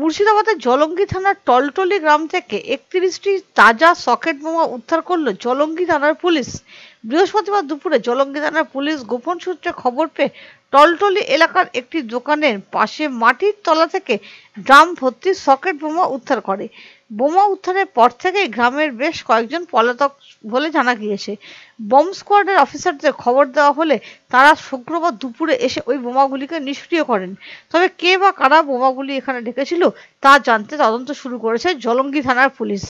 মুর্শিদাবাদের জলঙ্গি থানার টলটলি গ্রাম থেকে একত্রিশটি তাজা সকেট বোমা উদ্ধার করলো জলঙ্গি থানার পুলিশ বৃহস্পতিবার দুপুরে জলঙ্গি থানার পুলিশ গোপন সূত্রে খবর পেয়ে টলটলি এলাকার একটি দোকানের পাশে মাটির তলা থেকে ড্রাম ভর্তি সকেট বোমা উদ্ধার করে বোমা উদ্ধারের পর থেকেই গ্রামের বেশ কয়েকজন পলাতক বলে জানা গিয়েছে বম স্কোয়াডের অফিসারদের খবর দেওয়া হলে তারা শুক্রবার দুপুরে এসে ওই বোমাগুলিকে নিষ্ক্রিয় করেন তবে কে বা কারা বোমাগুলি এখানে ঢেকেছিল তা জানতে তদন্ত শুরু করেছে জলঙ্গি থানার পুলিশ